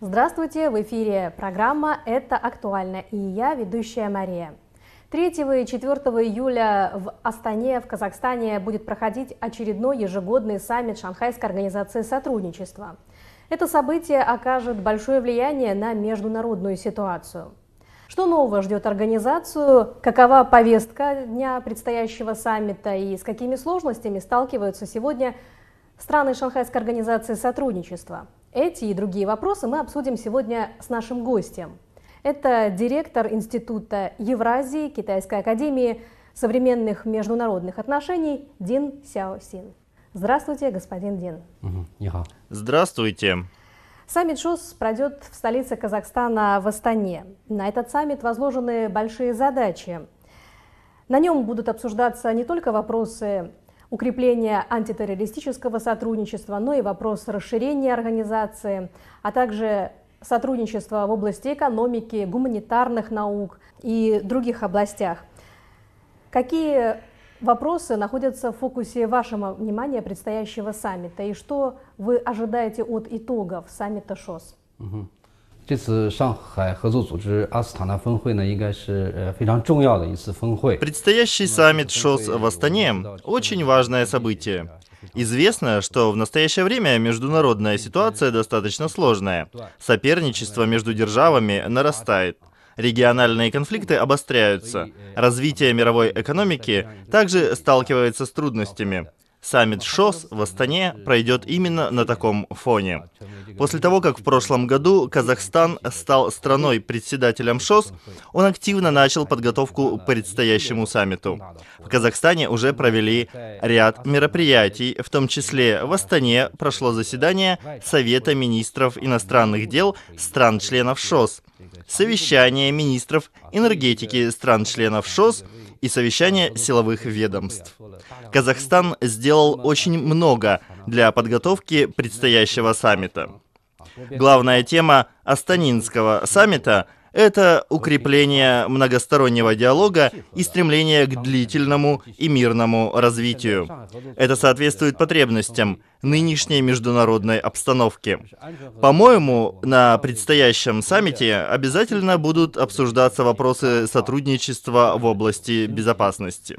Здравствуйте, в эфире программа «Это актуально» и я, ведущая Мария. 3 и 4 июля в Астане, в Казахстане, будет проходить очередной ежегодный саммит Шанхайской организации сотрудничества. Это событие окажет большое влияние на международную ситуацию. Что нового ждет организацию, какова повестка дня предстоящего саммита и с какими сложностями сталкиваются сегодня страны Шанхайской организации сотрудничества – эти и другие вопросы мы обсудим сегодня с нашим гостем. Это директор Института Евразии Китайской Академии современных международных отношений Дин Сяосин. Здравствуйте, господин Дин. Здравствуйте. Саммит ШОС пройдет в столице Казахстана в Астане. На этот саммит возложены большие задачи. На нем будут обсуждаться не только вопросы укрепление антитеррористического сотрудничества, но и вопрос расширения организации, а также сотрудничество в области экономики, гуманитарных наук и других областях. Какие вопросы находятся в фокусе вашего внимания предстоящего саммита и что вы ожидаете от итогов саммита ШОС? Угу. 这次上海合作组织阿斯塔纳峰会呢，应该是呃非常重要的一次峰会。Предстоящий саммит ШОС в Астане очень важное событие. Известно, что в настоящее время международная ситуация достаточно сложная. Соперничество между державами нарастает. Региональные конфликты обостряются. Э, Развитие мировой экономики также сталкивается с трудностями. Саммит ШОС в Астане пройдет именно на таком фоне. После того, как в прошлом году Казахстан стал страной-председателем ШОС, он активно начал подготовку к предстоящему саммиту. В Казахстане уже провели ряд мероприятий, в том числе в Астане прошло заседание Совета министров иностранных дел стран-членов ШОС, совещание министров энергетики стран-членов ШОС – и совещание ну, силовых ну, ведомств. Ну, Казахстан сделал очень много для подготовки предстоящего саммита. Главная тема Астанинского саммита это укрепление многостороннего диалога и стремление к длительному и мирному развитию. Это соответствует потребностям нынешней международной обстановки. По-моему, на предстоящем саммите обязательно будут обсуждаться вопросы сотрудничества в области безопасности.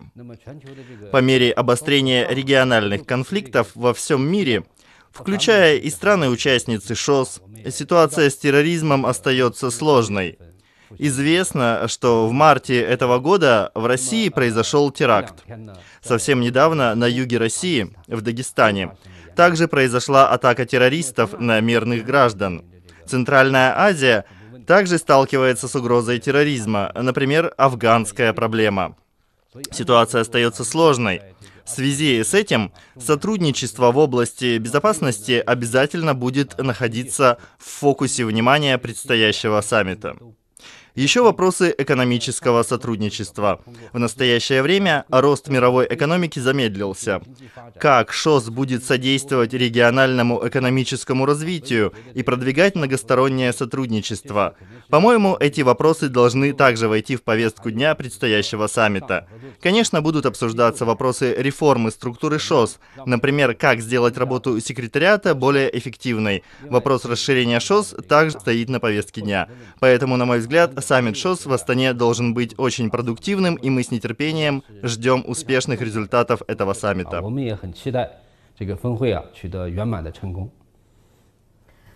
По мере обострения региональных конфликтов во всем мире – Включая и страны-участницы ШОС, ситуация с терроризмом остается сложной. Известно, что в марте этого года в России произошел теракт. Совсем недавно на юге России, в Дагестане, также произошла атака террористов на мирных граждан. Центральная Азия также сталкивается с угрозой терроризма, например, афганская проблема. Ситуация остается сложной. В связи с этим сотрудничество в области безопасности обязательно будет находиться в фокусе внимания предстоящего саммита. Еще вопросы экономического сотрудничества. В настоящее время рост мировой экономики замедлился. Как ШОС будет содействовать региональному экономическому развитию и продвигать многостороннее сотрудничество? По-моему, эти вопросы должны также войти в повестку дня предстоящего саммита. Конечно, будут обсуждаться вопросы реформы структуры ШОС, например, как сделать работу секретариата более эффективной. Вопрос расширения ШОС также стоит на повестке дня. Поэтому, на мой взгляд, Саммит ШОС в Астане должен быть очень продуктивным, и мы с нетерпением ждем успешных результатов этого саммита. А,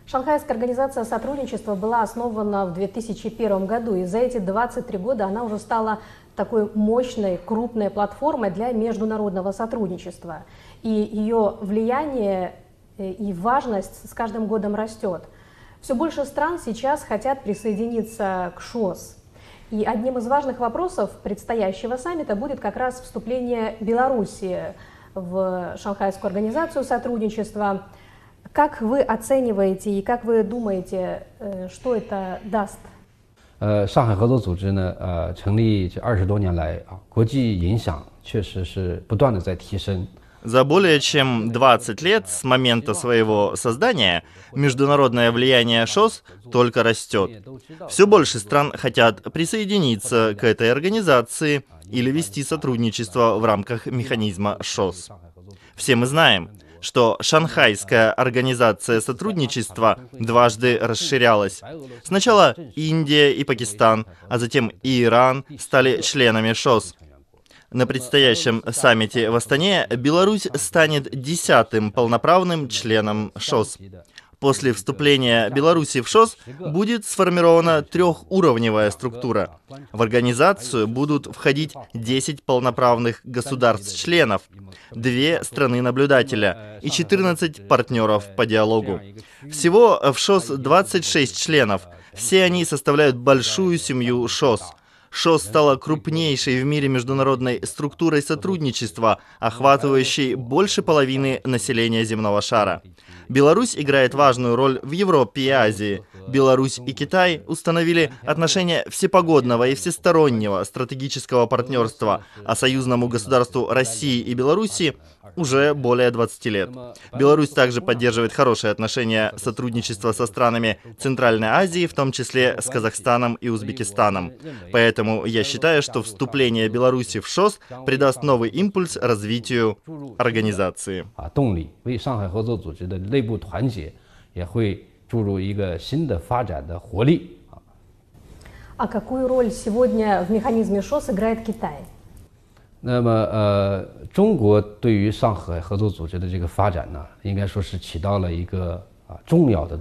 Шанхайская организация сотрудничества была основана в 2001 году, и за эти 23 года она уже стала такой мощной, крупной платформой для международного сотрудничества. И ее влияние э, и важность с каждым годом растет. Все больше стран сейчас хотят присоединиться к ШОС. И одним из важных вопросов предстоящего саммита будет как раз вступление Белоруссии в Шанхайскую организацию сотрудничества. Как вы оцениваете и как вы думаете, э, что это даст 呃，上海合作组织呢，呃，成立这二十多年来啊，国际影响确实是不断的在提升。Э, за более чем 20 лет с момента своего создания международное влияние ШОС только растет. Все больше стран хотят присоединиться к этой организации или вести сотрудничество в рамках механизма ШОС. Все мы знаем, что Шанхайская организация сотрудничества дважды расширялась. Сначала Индия и Пакистан, а затем и Иран стали членами ШОС – на предстоящем саммите в Астане Беларусь станет десятым полноправным членом ШОС. После вступления Беларуси в ШОС будет сформирована трехуровневая структура. В организацию будут входить 10 полноправных государств-членов, две страны-наблюдателя и 14 партнеров по диалогу. Всего в ШОС 26 членов. Все они составляют большую семью ШОС – ШОС стала крупнейшей в мире международной структурой сотрудничества, охватывающей больше половины населения земного шара. Беларусь играет важную роль в Европе и Азии. Беларусь и Китай установили отношения всепогодного и всестороннего стратегического партнерства, а союзному государству России и Беларуси уже более 20 лет. Беларусь также поддерживает хорошие отношения сотрудничества со странами Центральной Азии, в том числе с Казахстаном и Узбекистаном. Поэтому Поэтому я считаю, что вступление Беларуси в ШОС придаст новый импульс развитию организации. А какую роль сегодня в механизме ШОС играет Китай? 那么，呃，中国对于上海合作组织的这个发展呢，应该说是起到了一个 а,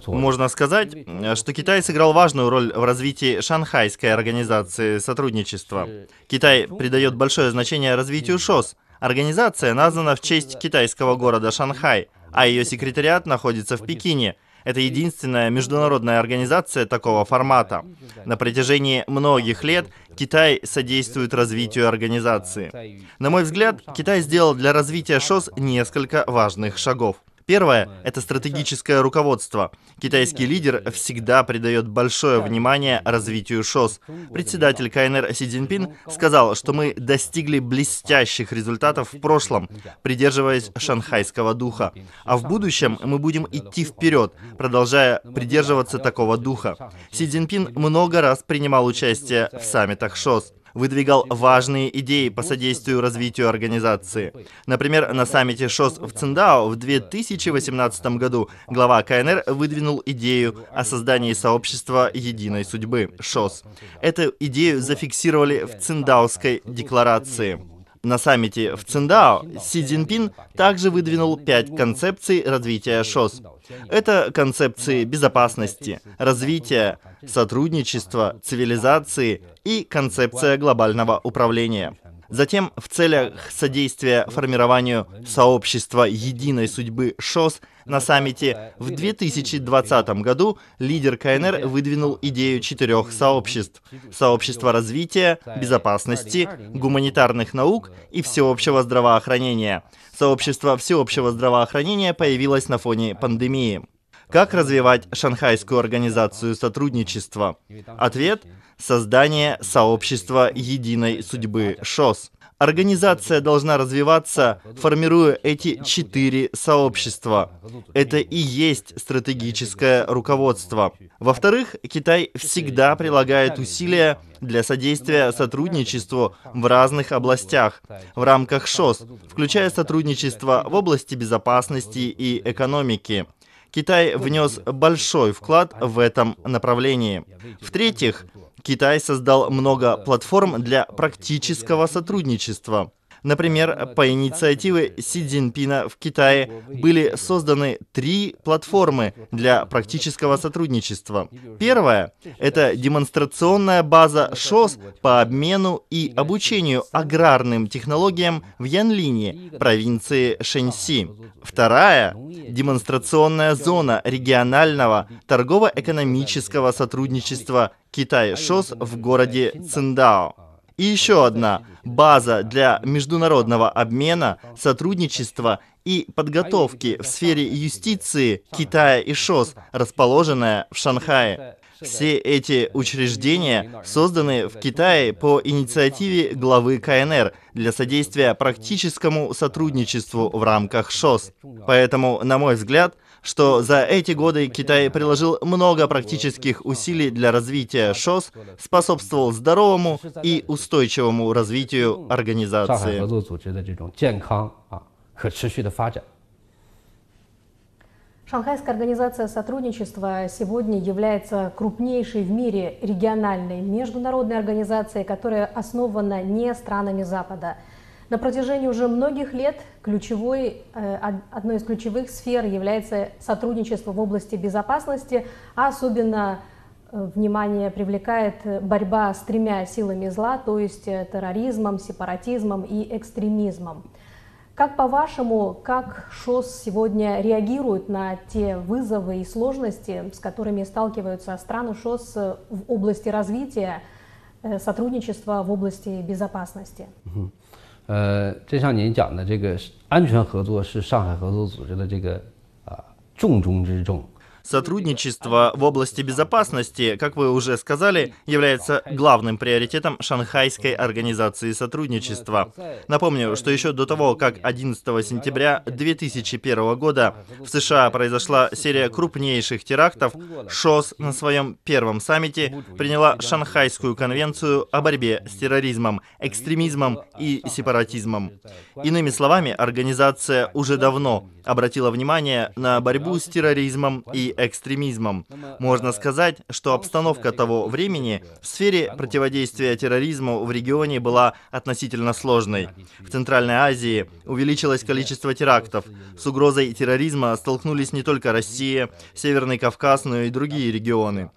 Можно сказать, э, что Китай сыграл важную роль в развитии Шанхайской организации сотрудничества. Китай придает большое значение развитию ШОС. Организация названа в ну честь китайского города Шанхай, а ее секретариат находится в Пекине. Это единственная международная организация такого формата. На протяжении многих лет Китай содействует развитию организации. На мой взгляд, Китай сделал для развития ШОС несколько важных шагов. Первое – это стратегическое руководство. Китайский лидер всегда придает большое внимание развитию ШОС. Председатель КНР Си Цзиньпин сказал, что мы достигли блестящих результатов в прошлом, придерживаясь шанхайского духа. А в будущем мы будем идти вперед, продолжая придерживаться такого духа. Си Цзиньпин много раз принимал участие в саммитах ШОС выдвигал важные идеи по содействию развитию организации. Например, на саммите ШОС в Циндао в 2018 году глава КНР выдвинул идею о создании сообщества единой судьбы – ШОС. Эту идею зафиксировали в Циндаоской декларации. На саммите в Циндао Си Цзиньпин также выдвинул пять концепций развития ШОС. Это концепции безопасности, развития, сотрудничества, цивилизации и концепция глобального управления. Затем в целях содействия формированию сообщества единой судьбы ШОС на саммите в 2020 году лидер КНР выдвинул идею четырех сообществ. Сообщество развития, безопасности, гуманитарных наук и всеобщего здравоохранения. Сообщество всеобщего здравоохранения появилось на фоне пандемии. Как развивать Шанхайскую организацию сотрудничества? Ответ – создание сообщества единой судьбы ШОС. Организация должна развиваться, формируя эти четыре сообщества. Это и есть стратегическое руководство. Во-вторых, Китай всегда прилагает усилия для содействия сотрудничеству в разных областях в рамках ШОС, включая сотрудничество в области безопасности и экономики. Китай внес большой вклад в этом направлении. В-третьих, Китай создал много платформ для практического сотрудничества. Например, по инициативе Си Цзиньпина в Китае были созданы три платформы для практического сотрудничества. Первая — это демонстрационная база ШОС по обмену и обучению аграрным технологиям в Янлине, провинции Шэньси. Вторая — демонстрационная зона регионального торгово-экономического сотрудничества Китая ШОС в городе Циндао. И еще одна база для международного обмена, сотрудничества и подготовки в сфере юстиции Китая и ШОС, расположенная в Шанхае. Все эти учреждения созданы в Китае по инициативе главы КНР для содействия практическому сотрудничеству в рамках ШОС. Поэтому, на мой взгляд, что за эти годы Китай приложил много практических усилий для развития ШОС, способствовал здоровому и устойчивому развитию организации. Шанхайская организация сотрудничества сегодня является крупнейшей в мире региональной международной организацией, которая основана не странами Запада – на протяжении уже многих лет ключевой, э, одной из ключевых сфер является сотрудничество в области безопасности, а особенно э, внимание привлекает э, борьба с тремя силами зла, то есть терроризмом, сепаратизмом и экстремизмом. Как по-вашему, как ШОС сегодня реагирует на те вызовы и сложности, с которыми сталкиваются страны ШОС в области развития, сотрудничества в области безопасности? Угу. 呃，就像您讲的，这个安全合作是上海合作组织的这个啊重中之重。Сотрудничество в области безопасности, как вы уже сказали, является главным приоритетом Шанхайской организации сотрудничества. Напомню, что еще до того, как 11 сентября 2001 года в США произошла серия крупнейших терактов, ШОС на своем первом саммите приняла Шанхайскую конвенцию о борьбе с терроризмом, экстремизмом и сепаратизмом. Иными словами, организация уже давно обратила внимание на борьбу с терроризмом и экстремизмом. Ну, Можно э, сказать, что ну, обстановка того времени в сфере противодействия терроризму в регионе была относительно сложной. В Центральной Азии увеличилось количество терактов. С угрозой терроризма столкнулись не только Россия, Северный Кавказ, но и другие регионы.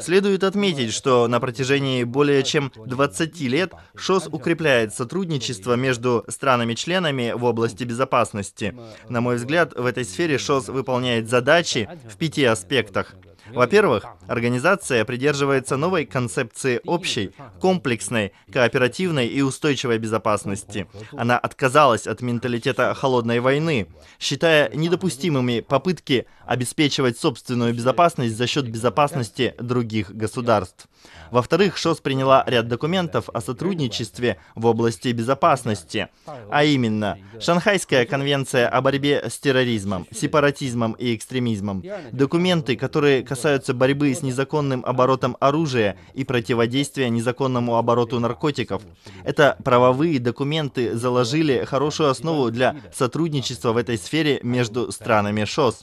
Следует отметить, что на протяжении более чем 20 лет ШОС укрепляет сотрудничество между странами-членами в области безопасности. На мой взгляд, в этой сфере ШОС выполняет задачи в пяти аспектах. Во-первых, организация придерживается новой концепции общей, комплексной, кооперативной и устойчивой безопасности. Она отказалась от менталитета холодной войны, считая недопустимыми попытки обеспечивать собственную безопасность за счет безопасности других государств. Во-вторых, ШОС приняла ряд документов о сотрудничестве в области безопасности, а именно Шанхайская конвенция о борьбе с терроризмом, сепаратизмом и экстремизмом, документы, которые касаются борьбы с незаконным оборотом оружия и противодействия незаконному обороту наркотиков. Это правовые документы заложили хорошую основу для сотрудничества в этой сфере между странами ШОС.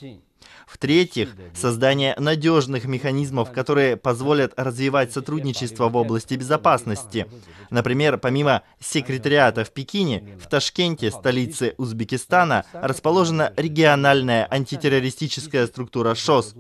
В-третьих, создание надежных механизмов, которые позволят развивать сотрудничество в области безопасности. Например, помимо секретариата в Пекине, в Ташкенте, столице Узбекистана, расположена региональная антитеррористическая структура ШОС.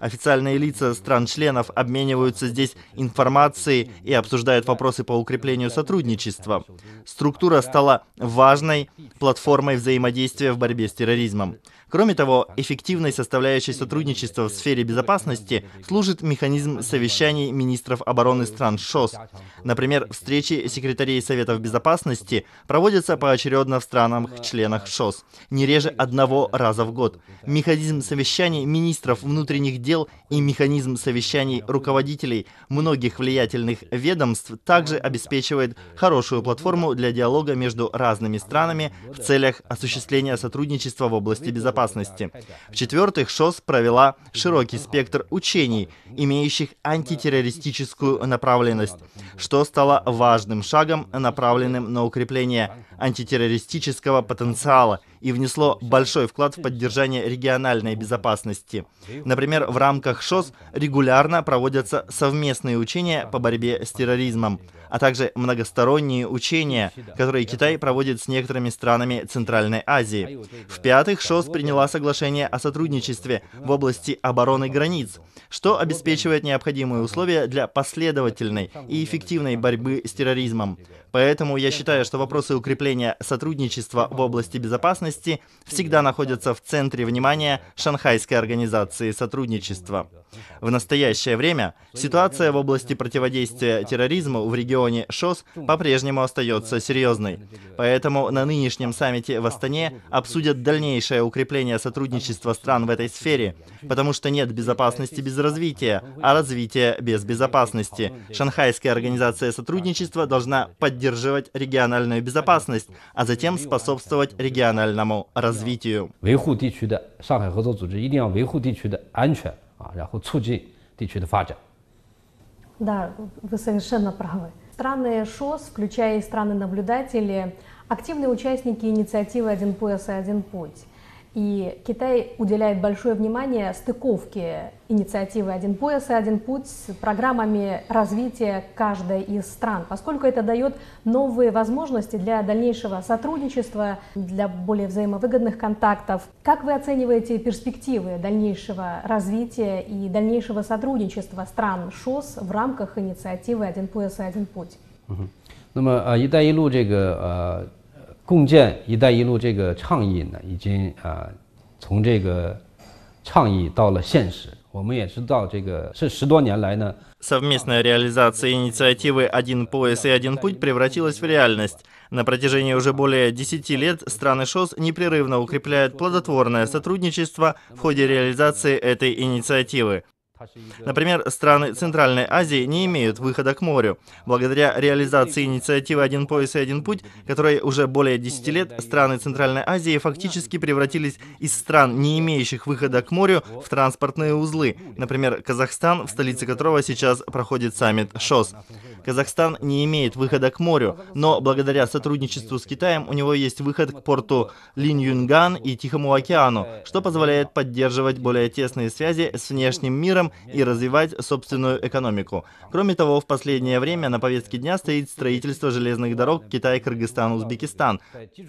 Официальные лица стран-членов обмениваются здесь информацией и обсуждают вопросы по укреплению сотрудничества. Структура стала важной платформой взаимодействия в борьбе с терроризмом. Кроме того, эффективной составляющей сотрудничества в сфере безопасности служит механизм совещаний министров обороны стран ШОС. Например, встречи секретарей Советов Безопасности проводятся поочередно в странах-членах ШОС, не реже одного раза в год. Механизм совещаний министров внутренних дел и механизм совещаний руководителей многих влиятельных ведомств также обеспечивает хорошую платформу для диалога между разными странами в целях осуществления сотрудничества в области безопасности безопасности. В-четвертых, ШОС провела широкий спектр учений, имеющих антитеррористическую направленность, что стало важным шагом, направленным на укрепление антитеррористического потенциала и внесло большой вклад в поддержание региональной безопасности. Например, в рамках ШОС регулярно проводятся совместные учения по борьбе с терроризмом, а также многосторонние учения, которые Китай проводит с некоторыми странами Центральной Азии. В-пятых, ШОС приняла соглашение о сотрудничестве в области обороны границ, что обеспечивает необходимые условия для последовательной и эффективной борьбы с терроризмом. Поэтому я считаю, что вопросы укрепления сотрудничества в области безопасности всегда находятся в центре внимания Шанхайской организации сотрудничества. В настоящее время ситуация в области противодействия терроризму в регионе ШОС по-прежнему остается серьезной. Поэтому на нынешнем саммите в Астане обсудят дальнейшее укрепление сотрудничества стран в этой сфере, потому что нет безопасности без развития, а развитие без безопасности. Шанхайская организация сотрудничества должна поддержать поддерживать региональную безопасность, а затем способствовать региональному развитию. 维护地区的上海合作组织一定要维护地区的安全啊，然后促进地区的发展。Да, вы совершенно правы. Страны ШОС, включая и страны-наблюдатели, активные участники инициативы «Один пояс и один путь». И Китай уделяет большое внимание стыковке инициативы «Один пояс» и «Один путь» с программами развития каждой из стран, поскольку это дает новые возможности для дальнейшего сотрудничества, для более взаимовыгодных контактов. Как вы оцениваете перспективы дальнейшего развития и дальнейшего сотрудничества стран ШОС в рамках инициативы «Один пояс и один путь»? 那么，呃，“一带一路”这个呃共建“一带一路”这个倡议呢，已经啊、呃、从这个倡议到了现实。我们也知道，这个是十多年来呢。Совместная реализация инициативы «Один пояс и один путь» превратилась в реальность. На протяжении уже более 10 лет страны ШОС непрерывно укрепляют плодотворное сотрудничество в ходе реализации этой инициативы. Например, страны Центральной Азии не имеют выхода к морю. Благодаря реализации инициативы «Один пояс и один путь», которой уже более 10 ну, лет, страны Центральной Азии фактически превратились из стран, не имеющих выхода к морю, в транспортные узлы. Например, Казахстан, в столице которого сейчас проходит саммит ШОС. Казахстан не имеет выхода к морю, но благодаря сотрудничеству с Китаем у него есть выход к порту Линьюнган и Тихому океану, что позволяет поддерживать более тесные связи с внешним миром рынком и развивать собственную экономику. Кроме того, в последнее время на повестке дня стоит строительство железных дорог Китай, Кыргызстан, Узбекистан.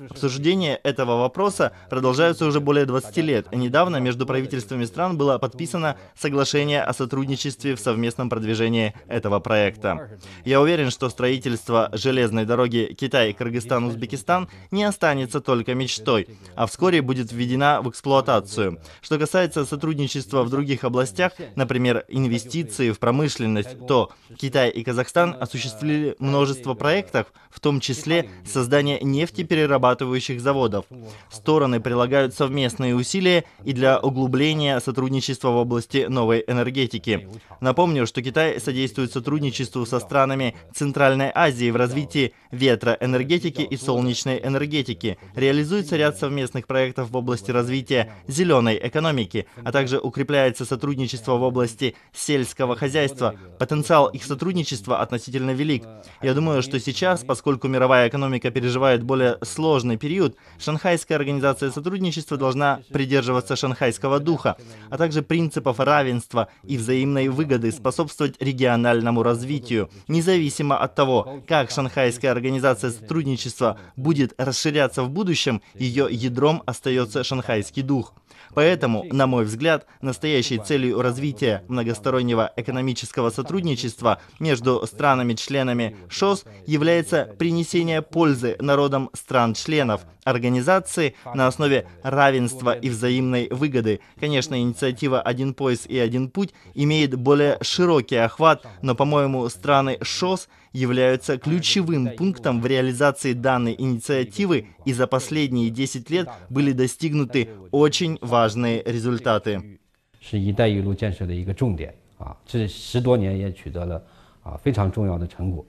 Обсуждение этого вопроса продолжаются уже более 20 лет. Недавно между правительствами стран было подписано соглашение о сотрудничестве в совместном продвижении этого проекта. Я уверен, что строительство железной дороги Китай, Кыргызстан, Узбекистан не останется только мечтой, а вскоре будет введена в эксплуатацию. Что касается сотрудничества в других областях, например, например, инвестиции в промышленность, то Китай и Казахстан осуществили множество проектов, в том числе создание нефтеперерабатывающих заводов. Стороны прилагают совместные усилия и для углубления сотрудничества в области новой энергетики. Напомню, что Китай содействует сотрудничеству со странами Центральной Азии в развитии ветроэнергетики и солнечной энергетики. Реализуется ряд совместных проектов в области развития зеленой экономики, а также укрепляется сотрудничество в области области сельского хозяйства. Потенциал их сотрудничества относительно велик. Я думаю, что сейчас, поскольку мировая экономика переживает более сложный период, Шанхайская организация сотрудничества должна придерживаться шанхайского духа, а также принципов равенства и взаимной выгоды, способствовать региональному развитию, независимо от того, как Шанхайская организация сотрудничества будет расширяться в будущем, ее ядром остается шанхайский дух. Поэтому, на мой взгляд, настоящей целью развития многостороннего экономического сотрудничества между странами-членами ШОС является принесение пользы народам стран-членов – организации на основе равенства и взаимной выгоды. Конечно, инициатива «Один пояс и один путь» имеет более широкий охват, но, по-моему, страны ШОС являются ключевым пунктом в реализации данной инициативы, и за последние 10 лет были достигнуты очень важные результаты. 是“一带一路”建设的一个重点啊，这十多年也取得了啊非常重要的成果。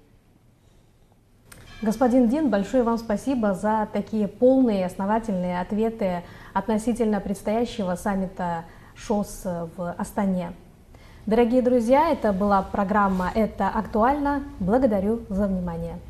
Господин Дин, большое вам спасибо за такие полные и основательные ответы относительно предстоящего саммита ШОС в Астане. Дорогие друзья, это была программа «Это актуально». Благодарю за внимание.